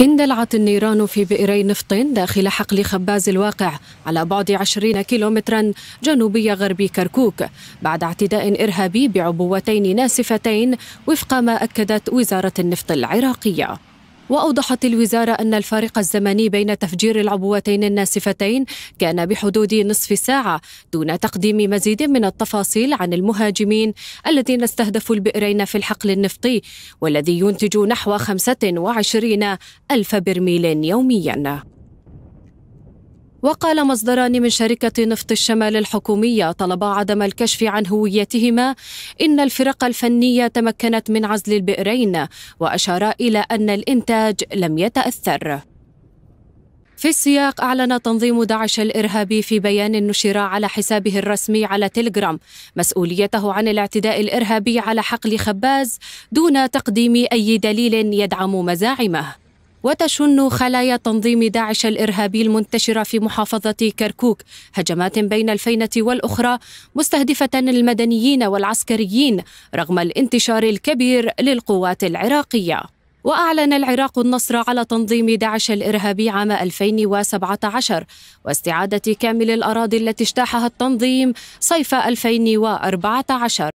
اندلعت النيران في بئري نفط داخل حقل خباز الواقع على بعد كيلو كيلومترا جنوبي غربي كركوك بعد اعتداء إرهابي بعبوتين ناسفتين وفق ما أكدت وزارة النفط العراقية وأوضحت الوزارة أن الفارق الزمني بين تفجير العبوتين الناسفتين كان بحدود نصف ساعة دون تقديم مزيد من التفاصيل عن المهاجمين الذين استهدفوا البئرين في الحقل النفطي والذي ينتج نحو 25 ألف برميل يومياً وقال مصدران من شركة نفط الشمال الحكومية طلبا عدم الكشف عن هويتهما إن الفرق الفنية تمكنت من عزل البئرين وأشارا إلى أن الإنتاج لم يتأثر في السياق أعلن تنظيم داعش الإرهابي في بيان نشر على حسابه الرسمي على تيليجرام مسؤوليته عن الاعتداء الإرهابي على حقل خباز دون تقديم أي دليل يدعم مزاعمه وتشن خلايا تنظيم داعش الارهابي المنتشره في محافظه كركوك هجمات بين الفينه والاخرى مستهدفه المدنيين والعسكريين رغم الانتشار الكبير للقوات العراقيه وأعلن العراق النصر على تنظيم داعش الإرهابي عام 2017 واستعادة كامل الأراضي التي اجتاحها التنظيم صيف 2014